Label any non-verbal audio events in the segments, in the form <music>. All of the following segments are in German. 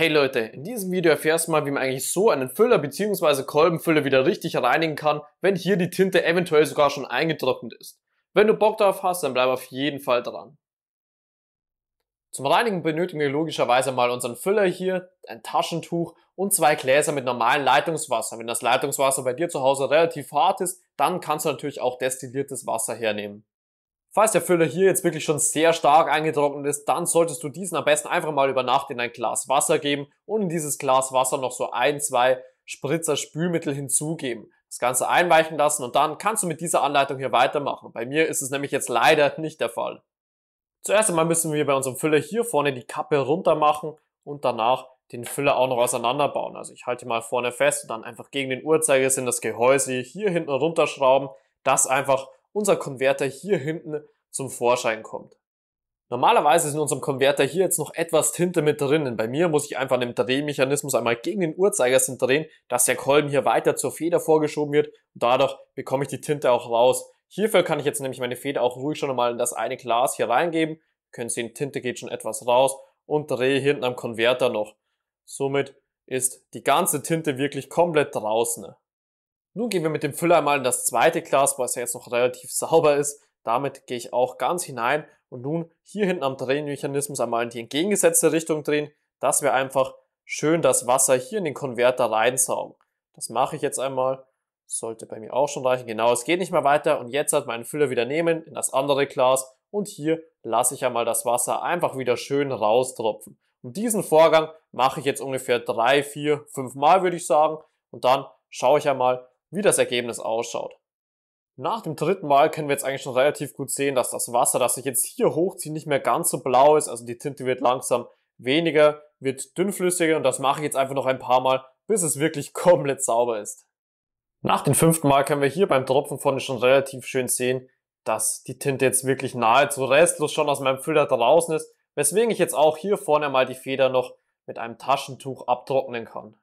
Hey Leute, in diesem Video erfährst du mal, wie man eigentlich so einen Füller bzw. Kolbenfüller wieder richtig reinigen kann, wenn hier die Tinte eventuell sogar schon eingetrocknet ist. Wenn du Bock darauf hast, dann bleib auf jeden Fall dran. Zum Reinigen benötigen wir logischerweise mal unseren Füller hier, ein Taschentuch und zwei Gläser mit normalem Leitungswasser. Wenn das Leitungswasser bei dir zu Hause relativ hart ist, dann kannst du natürlich auch destilliertes Wasser hernehmen. Falls der Füller hier jetzt wirklich schon sehr stark eingetrocknet ist, dann solltest du diesen am besten einfach mal über Nacht in ein Glas Wasser geben und in dieses Glas Wasser noch so ein, zwei Spritzer Spülmittel hinzugeben. Das Ganze einweichen lassen und dann kannst du mit dieser Anleitung hier weitermachen. Bei mir ist es nämlich jetzt leider nicht der Fall. Zuerst einmal müssen wir bei unserem Füller hier vorne die Kappe runter machen und danach den Füller auch noch auseinanderbauen. Also ich halte mal vorne fest und dann einfach gegen den Uhrzeigersinn das Gehäuse hier hinten runterschrauben, dass einfach unser Konverter hier hinten zum Vorschein kommt. Normalerweise ist in unserem Konverter hier jetzt noch etwas Tinte mit drinnen. Bei mir muss ich einfach an dem Drehmechanismus einmal gegen den Uhrzeigersinn drehen, dass der Kolben hier weiter zur Feder vorgeschoben wird und dadurch bekomme ich die Tinte auch raus. Hierfür kann ich jetzt nämlich meine Feder auch ruhig schon einmal in das eine Glas hier reingeben. Können Sie sehen, Tinte geht schon etwas raus und drehe hinten am Konverter noch. Somit ist die ganze Tinte wirklich komplett draußen. Nun gehen wir mit dem Füller mal in das zweite Glas, es ja jetzt noch relativ sauber ist. Damit gehe ich auch ganz hinein und nun hier hinten am Drehmechanismus einmal in die entgegengesetzte Richtung drehen, dass wir einfach schön das Wasser hier in den Konverter reinsaugen. Das mache ich jetzt einmal. Sollte bei mir auch schon reichen. Genau, es geht nicht mehr weiter. Und jetzt halt meinen Füller wieder nehmen in das andere Glas. Und hier lasse ich einmal das Wasser einfach wieder schön raustropfen. Und diesen Vorgang mache ich jetzt ungefähr drei, vier, fünf Mal, würde ich sagen. Und dann schaue ich einmal, wie das Ergebnis ausschaut. Nach dem dritten Mal können wir jetzt eigentlich schon relativ gut sehen, dass das Wasser, das ich jetzt hier hochziehe, nicht mehr ganz so blau ist. Also die Tinte wird langsam weniger, wird dünnflüssiger und das mache ich jetzt einfach noch ein paar Mal, bis es wirklich <laughs> komplett sauber ist. Nach dem fünften Mal können wir hier beim Tropfen vorne schon relativ schön sehen, dass die Tinte jetzt wirklich nahezu restlos schon aus meinem Füller draußen ist, weswegen ich jetzt auch hier vorne mal die Feder noch mit einem Taschentuch abtrocknen kann.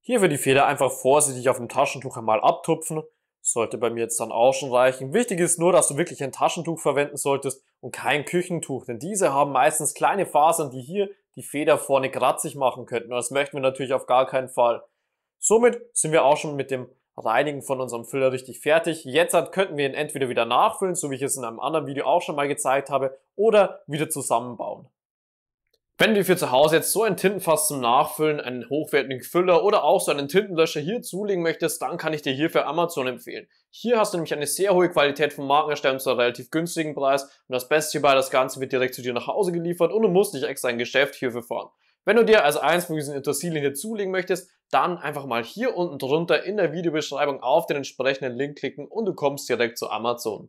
Hier für die Feder einfach vorsichtig auf dem Taschentuch einmal abtupfen. Sollte bei mir jetzt dann auch schon reichen. Wichtig ist nur, dass du wirklich ein Taschentuch verwenden solltest und kein Küchentuch, denn diese haben meistens kleine Fasern, die hier die Feder vorne kratzig machen könnten. Und das möchten wir natürlich auf gar keinen Fall. Somit sind wir auch schon mit dem Reinigen von unserem Füller richtig fertig. Jetzt halt könnten wir ihn entweder wieder nachfüllen, so wie ich es in einem anderen Video auch schon mal gezeigt habe, oder wieder zusammenbauen. Wenn wir für zu Hause jetzt so ein Tintenfass zum Nachfüllen, einen hochwertigen Füller oder auch so einen Tintenlöscher hier zulegen möchtest, dann kann ich dir hierfür Amazon empfehlen. Hier hast du nämlich eine sehr hohe Qualität von Markenerstellung zu einem relativ günstigen Preis und das Beste hierbei, das Ganze wird direkt zu dir nach Hause geliefert und du musst nicht extra ein Geschäft hierfür fahren. Wenn du dir also eins von diesen Intersilien hier zulegen möchtest, dann einfach mal hier unten drunter in der Videobeschreibung auf den entsprechenden Link klicken und du kommst direkt zu Amazon.